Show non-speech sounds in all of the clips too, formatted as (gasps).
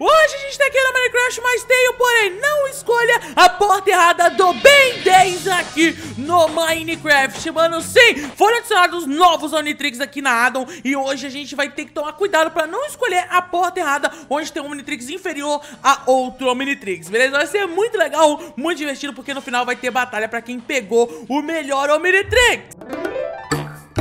Hoje a gente tá aqui no Minecraft mas tenho porém não escolha a porta errada do Ben 10 aqui no Minecraft, mano, sim, foram adicionados novos Omnitrix aqui na Adam e hoje a gente vai ter que tomar cuidado pra não escolher a porta errada onde tem um Omnitrix inferior a outro Omnitrix, beleza? Vai ser muito legal, muito divertido, porque no final vai ter batalha pra quem pegou o melhor Omnitrix.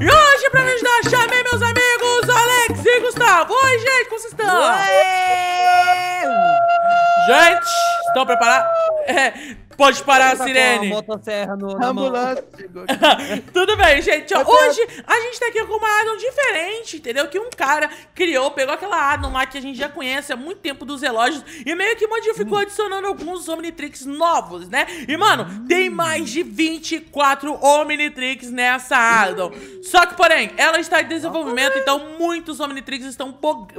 E hoje, pra me ajudar, chamei meus amigos Alex e Gustavo. Oi, gente, como vocês estão? Ué! Gente, estão preparados? É. Pode parar a sirene. motosserra Ambulância. (laughs) Tudo bem, gente. Ó, hoje a gente tá aqui com uma Adam diferente, entendeu? Que um cara criou, pegou aquela Adam lá que a gente já conhece há muito tempo dos relógios e meio que modificou adicionando alguns Omnitrix novos, né? E, mano, tem mais de 24 Omnitrix nessa Adam. Só que, porém, ela está em desenvolvimento, então muitos Omnitrix estão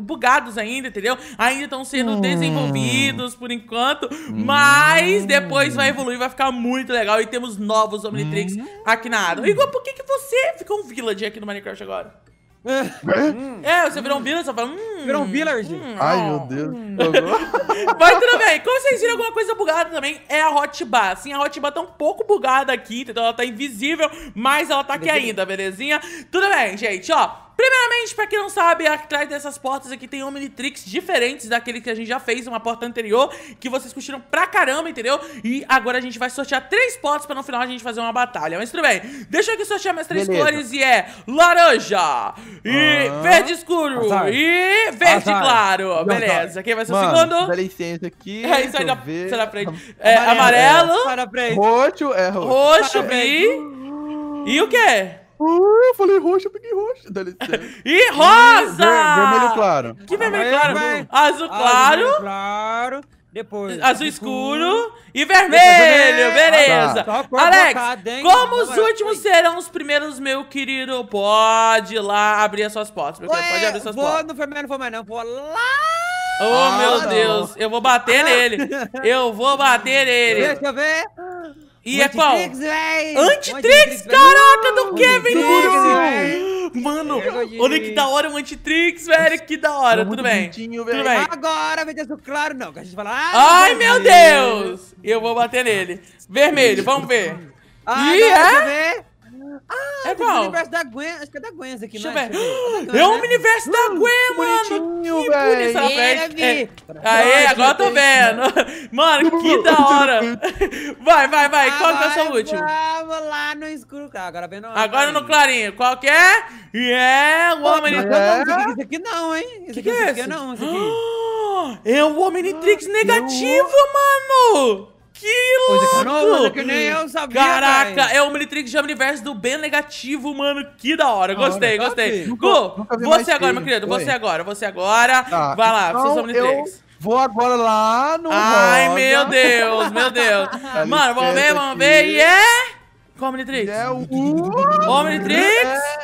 bugados ainda, entendeu? Ainda estão sendo hum. desenvolvidos por enquanto, mas depois vai evoluir, vai ficar muito legal. E temos novos Omnitrix hum. aqui na área. Igor, por que, que você ficou um villager aqui no Minecraft agora? É? é, você virou um village, só fala. Hum, virou um village. Hum, Ai, meu Deus. Hum. Mas tudo bem, como vocês viram alguma coisa bugada também, é a Hotbar. Sim, a Hotbar tá um pouco bugada aqui, então ela tá invisível, mas ela tá aqui ainda, belezinha? Tudo bem, gente, ó. Primeiramente, pra quem não sabe, atrás dessas portas aqui tem Omnitrix diferentes daquele que a gente já fez, uma porta anterior, que vocês curtiram pra caramba, entendeu? E agora a gente vai sortear três portas pra no final a gente fazer uma batalha. Mas tudo bem, deixa eu aqui sortear minhas três Beleza. cores e é laranja, e ah. verde escuro. Azar. E verde Azar. claro. Azar. Beleza. Quem vai ser o segundo? Dá licença aqui. (laughs) É isso aí, na, sai na frente. É, amarelo. amarelo. Para frente. Roxo. É, roxo. Roxo, bi. E o quê? Uh, eu falei roxo, eu peguei roxo. Dá licença. (laughs) e rosa! Ver, vermelho claro. Que vermelho claro? Azul claro. Azul claro. Depois. Azul escuro, e vermelho, beleza. Ah, tá. Alex, tá, como os últimos serão os primeiros, meu querido? Pode ir lá abrir as suas portas. Meu Ué, pode abrir suas vou portas. Não foi mais, não foi mais não, vou lá. Oh, ah, meu não. Deus, eu vou bater ah. nele. (laughs) Eu vou bater nele. Deixa eu ver. E é qual? Antitrix, caraca, do uh, Kevin Durant. Mano, olha que da hora o Antitrix, velho. Que da hora. Tudo bem. Tudo bem. Agora, meu Deus, claro não. a gente fala. Ai, meu Deus. Eu vou bater nele. Vermelho, vamos ver. Ah, Ih, é? Ah, é qual? o universo da Gwen. Acho que é da Gwen aqui, Deixa não é? Ver. É o é né? universo da ah, Gwen, mano. Que bonito essa peste. É é. Aê, agora tô vendo. (laughs) Mano, que da hora. (laughs) Vai, vai, vai. Ah, qual que é o seu último? Vamos lá no escuro. Tá, agora vem no Agora no clarinho. Qual que é? Yeah, o homem... Não, esse aqui não, hein? isso aqui não, esse aqui. (gasps) É o Omnitrix negativo, mano. Que louco! Caramba, que nem eu sabia, Caraca, é o Omnitrix de Universo do bem negativo, mano. Que da hora. Gostei, gostei. Nunca, Gu, nunca você agora, meu querido. Você agora, você agora. Tá, Vai lá, então você é o Militrix. Vou agora lá no. Ai, roda. meu Deus, meu Deus. (laughs) mano, vamos tá ver, vamos ver. E yeah. é. Qual Omnitrix? É o. Omnitrix? É.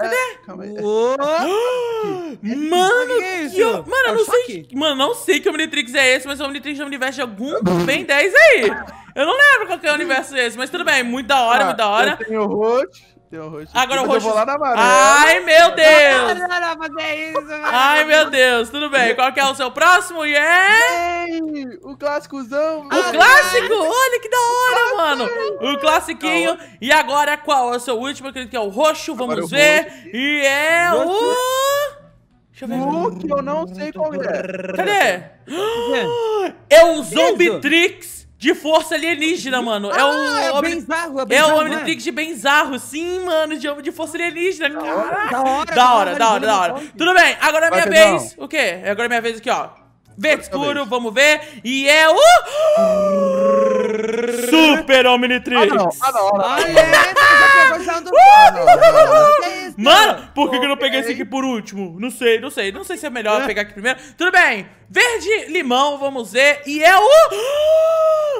É, Cadê? calma aí. (gasps) Mano, que é que eu, mano, eu é não sei. Mano, não sei que Omnitrix é esse, mas o Omnitrix é um universo de algum (laughs) Ben 10 aí. Eu não lembro qual que é o universo é esse, mas tudo bem. Muito da hora, ah, muito da hora. Tem o Roach. Tem o Roach. Agora o Roach. Eu vou lá na amarela. Ai, meu Deus. Não, não, não, não, não, não, não, não, não, Ai, meu Deus. Tudo bem. Qual que é o seu próximo? Yeah! é... é o clássicozão. O clássico? Olha que da hora, mano. O classiquinho. E agora qual é o seu último? Acredito que é o roxo. Vamos agora é ver. E é o... Deixa eu ver. O que eu não sei qual é. Cadê? (gasps) É o Zombitrix. De força alienígena, mano. É ah, é o homem... é É Omnitrix é? de Benzarro. Sim, mano, de de força alienígena. Da hora, da hora, da hora. Da hora, da hora. Tudo bem, agora é minha vez. Não. O quê? Agora é minha vez aqui, ó. Verde escuro, vamos ver. E é o... Super Omnitrix! Ah, não. Ah, não. Ah, é, Mano, por que, que eu não peguei esse aqui por último? Não sei, não sei. Não sei se é melhor é. pegar aqui primeiro. Tudo bem. Verde, limão, vamos ver. E é o... (gasps)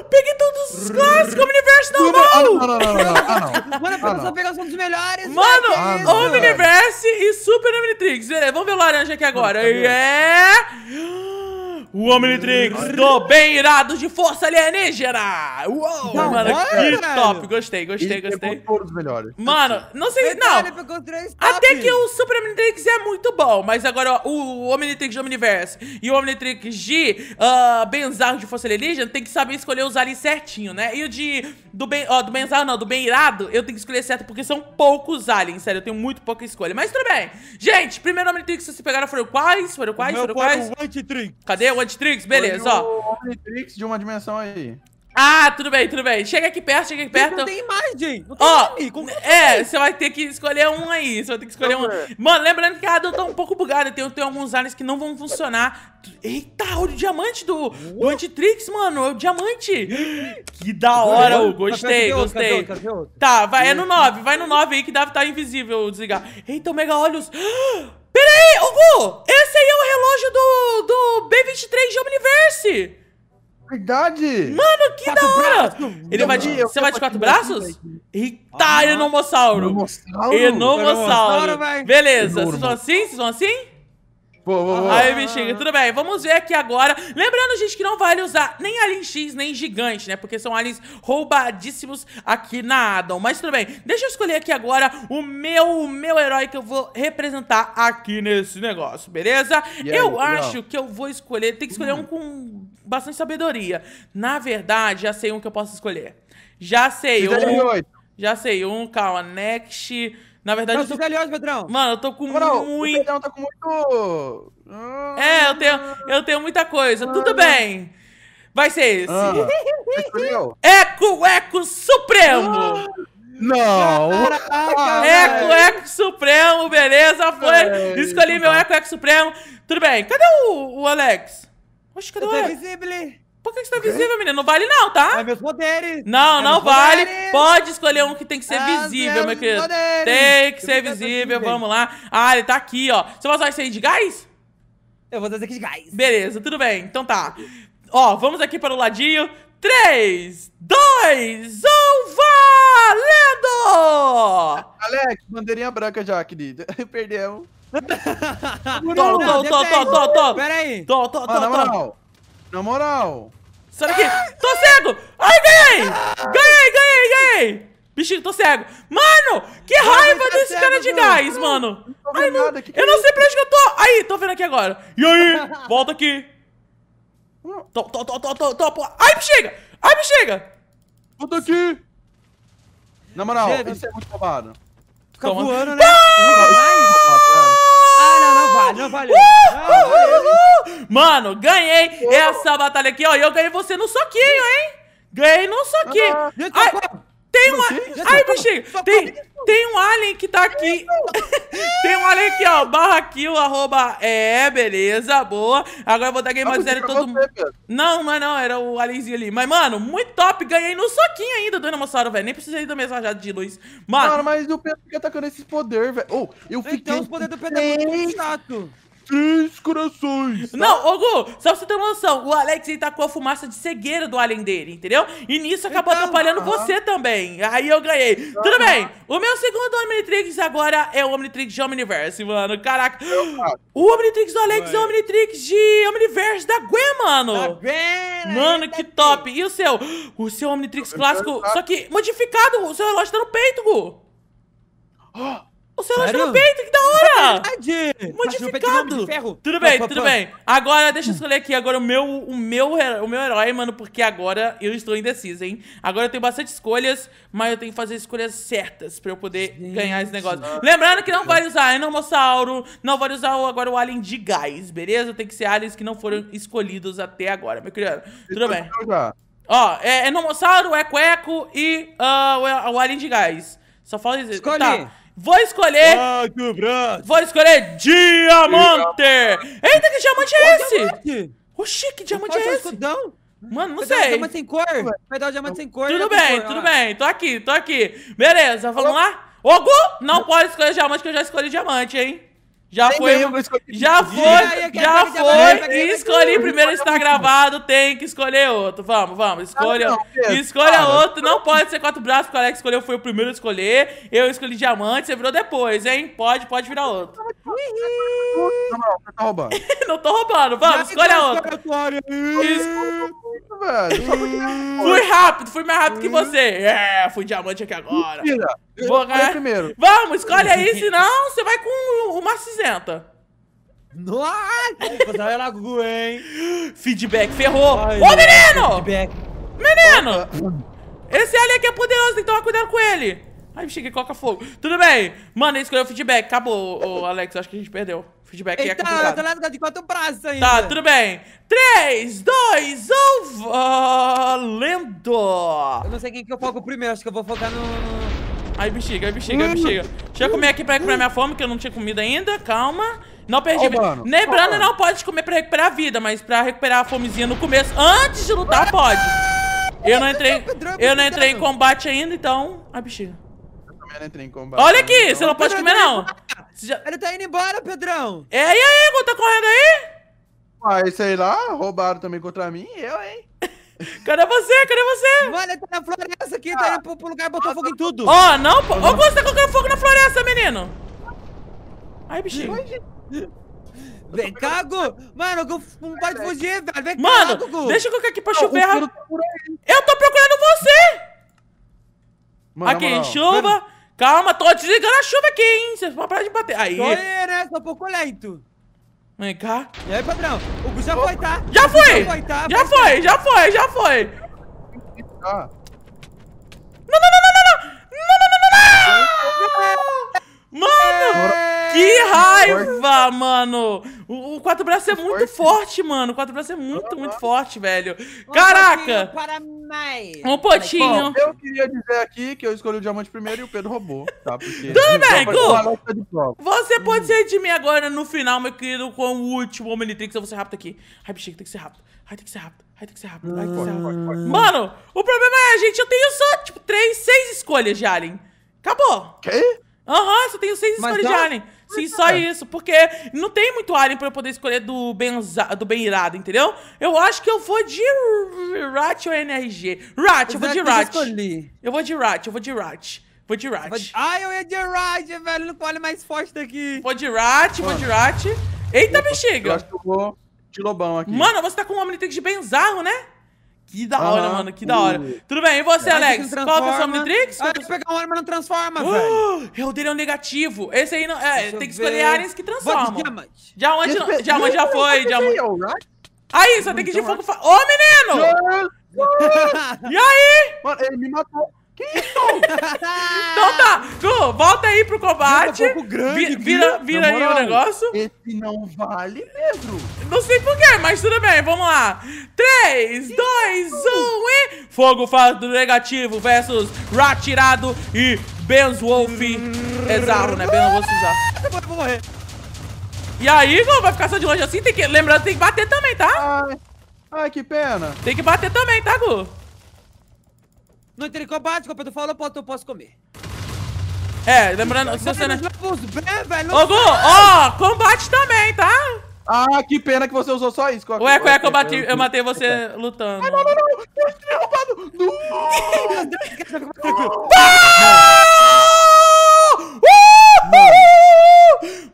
Peguei todos os clássicos Omniverse normal! Ah, não, não, não, não. não. Ah, Mano, a ah, produção pegou um dos melhores. Mano, ah, Omniverse e Super Omnitrix. Beleza, vamos ver o laranja aqui agora. E é... O Omnitrix do Bem irado de Força Alienígena! Uou! Não, mano, que top! Gostei, gostei, Ele gostei. todos melhores. Mano, não sei. Então não! Até que o Super Omnitrix é muito bom, mas agora ó, o Omnitrix do Omniverse e o Omnitrix de uh, Benzar de Força Alienígena tem que saber escolher usar ali certinho, né? E o de. Do, ben, ó, do Benzar não, do Bem Irado, eu tenho que escolher certo porque são poucos aliens, sério, eu tenho muito pouca escolha. Mas tudo bem. Gente, primeiro Omnitrix que vocês pegaram foram quais? Foram quais? Foram quais? Cadê o beleza, ó. Omnitrix de uma dimensão aí. Ah, tudo bem, tudo bem. Chega aqui perto, chega aqui perto. Não tem imagem. Não tem Ó, nome. Como assim? é, você vai ter que escolher um aí. Você vai ter que escolher um. Mano, lembrando que a Adam tá um pouco bugada. Tem, tem alguns aliens que não vão funcionar. Eita, olha o diamante do, do Antitrix, mano. É o diamante. (gasps) Que da hora, eu gostei, gostei. Tá, vai, é no 9. Hum. Vai no 9 aí que deve estar tá invisível desligar. Eita, o Mega Olhos. (gasps) Pera aí, Hugo! Esse aí é o do, do B23 de Omniverse. Verdade! Mano, que quatro da hora! Ele vai de, você vai de quatro braços? Eita, ah, Enomossauro! Enomossauro! Enomossauro! Beleza, vocês vão assim? Vocês vão assim? Boa, boa, boa. Aí me Tudo bem, vamos ver aqui agora. Lembrando, gente, que não vale usar nem Alien X, nem Gigante, né? Porque são aliens roubadíssimos aqui na Adam. Mas tudo bem, deixa eu escolher aqui agora o meu, o meu herói que eu vou representar aqui nesse negócio, beleza? Aí, eu acho que eu vou escolher, tem que escolher um com bastante sabedoria. Na verdade, já sei um que eu posso escolher. Já sei um... Já sei um, calma, Next... Na verdade. Não, eu sou Aliás, Pedrão. Mano, eu tô com muito. O Pedrão tá com muito. Ah. É, eu tenho, eu tenho muita coisa. Ah. Tudo bem. Vai ser esse. Ah. eco, eco supremo! Ah. Não! Ah, eco, eco supremo, beleza? Foi. É Escolhi meu eco, eco supremo. Tudo bem. Cadê o, o Alex? Oxe, cadê eu o Alex? Por que você tá visível, menina? Não vale não, tá? É meus poderes! Não, é não vale! Poderes. Pode escolher um que tem que ser é visível, meu querido. Poderes. Tem que ser visível, assim, vamos lá. Ah, ele tá aqui, ó. Você vai usar isso aí de gás? Eu vou usar isso aqui de gás. Beleza, tudo bem. Então tá. Ó, vamos aqui para o ladinho. 3, 2, 1, valendo! Alex, bandeirinha branca já, querido. (laughs) Perdemos. Tô, tô, tô, tô, tô, tô. Pera aí. Tô, tô, tô, tô. Na moral. Sai daqui. tô cego. Ai, ganhei. Ganhei, ganhei, ganhei. Bichinho, tô cego. Mano, que raiva tá desse cego, cara de gás, não, mano. Não Ai, não, nada. Que que eu é não sei pra onde que eu tô. Aí, tô vendo aqui agora. E aí? Volta aqui. (laughs) Tô, tô, tô, tô, tô, tô. Ai, bexiga. Ai, bexiga. Volta aqui. Na moral, Chega. isso é muito roubado. Fica Toma. voando, né? Ah! valeu valeu. Uh, uh, uh, Mano, ganhei essa batalha aqui, ó. E eu ganhei você no soquinho, hein? Ganhei no soquinho. Ah, Ai, tem uma. Ai, bichinho! Tem, tem um alien que tá aqui. (laughs) tem um alien aqui, ó. Barra kill, arroba. É, beleza, boa. Agora eu vou dar game ah, zero em todo mundo. Não, mas é não, era o alienzinho ali. Mas, mano, muito top. Ganhei no soquinho ainda do Enomossauro, velho. Nem precisei da mesma rajada de luz. Mano, mano mas o Pedro fica atacando esses poder, velho. Oh, eu então, fiquei. Então, os poderes do Pedro é muito chato três corações. Tá? Não, ô Gu, só pra você ter uma noção, o Alex ele tacou a fumaça de cegueira do alien dele, entendeu? E nisso acabou então, atrapalhando você também. Aí eu ganhei. Tudo bem, o meu segundo Omnitrix agora é o Omnitrix de Omniverse, mano. Caraca. O Omnitrix do Alex é o Omnitrix de Omniverse da Gwen, mano. Da Gwen. Mano, que top. E o seu? O seu Omnitrix clássico, só que modificado, o seu relógio tá no peito, Gu. Oh. O seu tá Sério? no peito, que da hora! É verdade! Modificado! De ferro. Tudo bem, tudo bem. Agora, deixa eu escolher aqui agora o meu, o, meu, o meu herói, mano, porque agora eu estou indeciso, hein? Agora eu tenho bastante escolhas, mas eu tenho que fazer escolhas certas pra eu poder Gente. ganhar esse negócio. Lembrando que não vale usar Enomossauro, não vale usar agora o alien de gás, beleza? Tem que ser aliens que não foram escolhidos até agora, meu querido. Tudo bem. Ó, é Enormossauro, é Eco e uh, o alien de gás. Só fala isso. Escolhe! Tá. Vou escolher. Vou escolher diamante! Eita, que diamante é esse? Oxi, que diamante é esse? Mano, não Vai sei. Vai dar diamante sem cor? Vai dar diamante sem cor. Tudo né, bem, cor, tudo ó. bem. Tô aqui, tô aqui. Beleza, vamos lá? Ogu, não pode escolher diamante, que eu já escolhi diamante, hein? Já Nem foi. já foi, já foi. E escolhi primeiro está gravado, tem que escolher outro. Vamos, vamos. Escolha, não, não, escolha outro. Não pode ser quatro braços, porque o Alex escolheu, foi o primeiro a escolher. Eu escolhi diamante, você virou depois, hein? Pode, pode virar outro. Não, não, (laughs) tô roubando, vamos, escolha outro. fui rápido, fui mais rápido que você. É, fui diamante aqui agora. Vou ganhar. Vamos, escolhe aí, senão você vai com o macizo aposenta. Nossa, você é hein? Feedback, ferrou. Ai, Ô, menino! Feedback. Menino! Esse ali aqui é poderoso, tem que tomar cuidado com ele. Ai, chega coloca fogo. Tudo bem. Mano, ele escolheu o feedback. Acabou, Alex. Acho que a gente perdeu. O feedback Eita, é complicado. Eita, eu tô lá de quatro braços ainda. Tá, tudo bem. 3, 2, 1... Valendo! Eu não sei quem que eu foco primeiro. Acho que eu vou focar no... Ai, bexiga, ai, bexiga, ai, bexiga. Deixa eu comer aqui pra recuperar minha fome, que eu não tinha comida ainda. Calma. Não perdi. Oh, Lembrando, não pode comer pra recuperar a vida, mas pra recuperar a fomezinha no começo, antes de lutar, pode. Eu não entrei, eu não entrei em combate ainda, então... A bexiga. Combate, Olha aqui, não. você não pode comer, tá não. Ele tá indo embora, Pedrão. É, e aí, quando tá correndo aí? Mas sei lá, roubaram também contra mim eu, hein? (laughs) Cadê você? Cadê você? Mano, ele tá na floresta aqui, ah, tá indo pro, pro lugar, botou ah, fogo em tudo. Ó, oh, não, ô, oh, você tá colocando fogo porra essa, menino? Ai, bichinho. Vem cá, Gu! Mano, Gu não pode fugir, velho. Vem Mano, cá, deixa eu colocar aqui pra chover. Tá eu tô procurando você! Mano, aqui, mano, chuva. Mano. Calma, tô desligando a chuva aqui, hein? Vocês vão parar de bater. Aí. Tô né? um pouco lento. Vem cá. E aí, padrão? O Gu já foi, tá? Já foi! Já foi, tá? já foi, já foi. Já foi, já foi. Ah. Não, não, não! Mano! É... Que raiva, mano! O, o quatro braços é muito forte. forte, mano. O quatro braços é muito, muito forte, velho. Um Caraca! Para mais. Um potinho. Bom, eu queria dizer aqui que eu escolhi o diamante primeiro e o Pedro roubou, tá? Porque... Domenico! Você pode ser de mim agora no final, meu querido, com o último Omnitrix. Eu vou ser rápido aqui. Ai, bichinho, tem que ser rápido. Ai, tem que ser rápido. Ai, tem que ser rápido. Ai, tem que ser rápido. Hum. Mano, o problema é, gente, eu tenho só, tipo, três, seis escolhas de Alien. Acabou. Quê? Aham, só tenho seis escolhas de Alien. Sim, só é. isso. Porque não tem muito Alien pra eu poder escolher do bem, do bem irado, entendeu? Eu acho que eu vou de Rat ou NRG. Rat, eu vou de Rat. Eu vou de Rat, eu vou de Rat. Vou de Rat. Ai, eu ia de Rat, velho. Não colhe mais forte daqui. Vou de Rat, vou de Rat. Eita, bexiga. Eu acho que eu vou de lobão aqui. Mano, você tá com um Omnitrix de benzarro, né? Que da hora, ah, mano, que da hora. Uh. Tudo bem, e você, é Alex? Qual que é o seu Omnitrix? Ah, tem que pegar um Arma não transforma, uh, velho. Eu dei é um negativo. Esse aí não. É, tem que escolher áreas que transformam. Diamante, não, diamante já foi. Diamante. É aí, só tem que ir de fogo. Ô, menino! (laughs) (laughs) e aí? Mano, ele me matou. Que isso? (laughs) então tá, Ju, volta aí pro combate. Tá um grande, vira vira moral, aí o negócio. Esse não vale, Pedro. Não sei porquê, mas tudo bem, vamos lá. 3, 2, 1 e. Fogo fado negativo versus Ratirado e Benz Wolf. né? Ben, não vou usar. Eu vou morrer. E aí, vamos vai ficar só de longe assim? Tem que, lembrando, tem que bater também, tá? Ai, ai, que pena. Tem que bater também, tá, Gu? não entrei combate, o Pedro falou, eu posso comer. É, lembrando, se você, não. Ô, Gu, ó, combate também, tá? Ah, que pena que você usou só isso. Qual Ué, qual é que eu, bati, eu matei você lutando? Ah, não, não, não! Eu entrei roubado!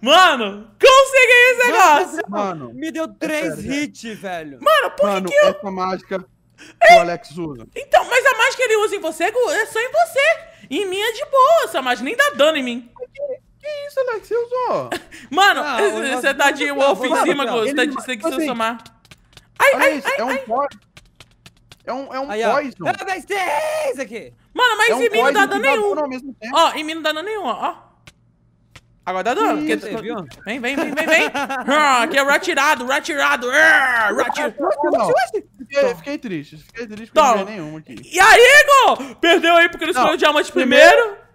Não! Mano, consegui esse negócio! Mano, me deu é três hits, velho. Mano, por que Mano, essa mágica é. Que o Alex usa. Então, mas a mágica que ele usa em você é só em você. Em mim é de boa, essa mágica nem dá dano em mim. Que isso, Alex? Você usou? (laughs) Mano, ah, (laughs) tá você tá de Wolf em cima, Close. Você tem que se somar. Ai, ai, é ai, É um poison. É um, é um aí, poison. Ah, aqui. Mano, mas é em mim não dá dano nenhum. Ó, em mim não dá dano nenhum, ó. Agora dá dano. Porque... Vem, vem, vem, vem, vem. (laughs) Ah, aqui é ratirado, ratirado. Ratirado. Fiquei, triste. Fiquei triste porque não, tem nenhum aqui. E aí, Igor? Perdeu aí porque ele escolheu o diamante primeiro. primeiro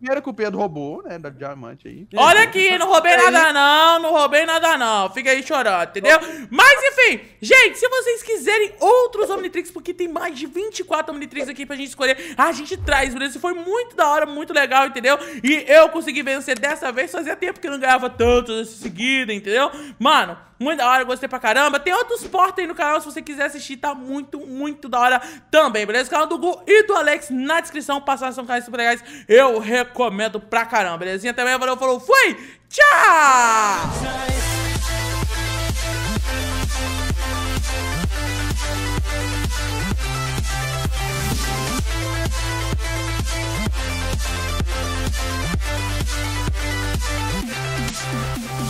dinheiro que o Pedro roubou, né? Da diamante aí. Olha aqui, não roubei nada não, não roubei nada não. Fica aí chorando, entendeu? Mas enfim, gente, se vocês quiserem outros Omnitrix, porque tem mais de 24 Omnitrix aqui pra gente escolher, a gente traz, beleza? Isso foi muito da hora, muito legal, entendeu? E eu consegui vencer dessa vez, fazia tempo que eu não ganhava tantos seguida, entendeu? Mano, muito da hora, gostei pra caramba. Tem outros portas aí no canal se você quiser assistir, tá muito, muito da hora também, beleza? O canal do Gu e do Alex na descrição, passaram são canais super legais. Eu recomendo pra caramba, belezinha? Também valeu, falou, fui! Tchau! Thank you.